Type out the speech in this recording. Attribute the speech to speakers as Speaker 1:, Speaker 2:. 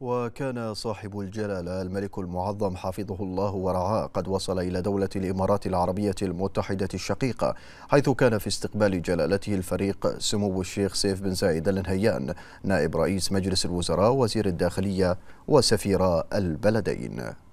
Speaker 1: وكان صاحب الجلالة الملك المعظم حفظه الله ورعاه قد وصل إلى دولة الإمارات العربية المتحدة الشقيقة حيث كان في استقبال جلالته الفريق سمو الشيخ سيف بن زايد النهيان نائب رئيس مجلس الوزراء وزير الداخلية وسفير البلدين